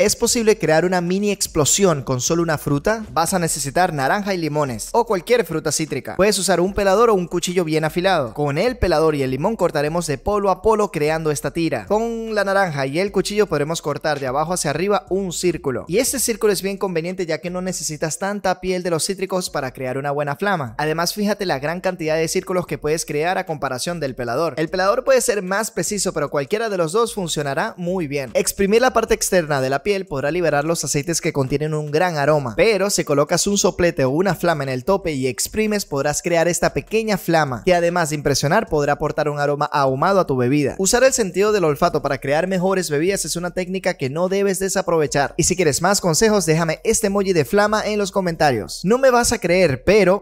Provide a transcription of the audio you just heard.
¿Es posible crear una mini explosión con solo una fruta? Vas a necesitar naranja y limones o cualquier fruta cítrica. Puedes usar un pelador o un cuchillo bien afilado. Con el pelador y el limón cortaremos de polo a polo creando esta tira. Con la naranja y el cuchillo podremos cortar de abajo hacia arriba un círculo. Y este círculo es bien conveniente ya que no necesitas tanta piel de los cítricos para crear una buena flama. Además fíjate la gran cantidad de círculos que puedes crear a comparación del pelador. El pelador puede ser más preciso pero cualquiera de los dos funcionará muy bien. Exprimir la parte externa de la podrá liberar los aceites que contienen un gran aroma, pero si colocas un soplete o una flama en el tope y exprimes podrás crear esta pequeña flama, que además de impresionar podrá aportar un aroma ahumado a tu bebida. Usar el sentido del olfato para crear mejores bebidas es una técnica que no debes desaprovechar. Y si quieres más consejos, déjame este emoji de flama en los comentarios. No me vas a creer, pero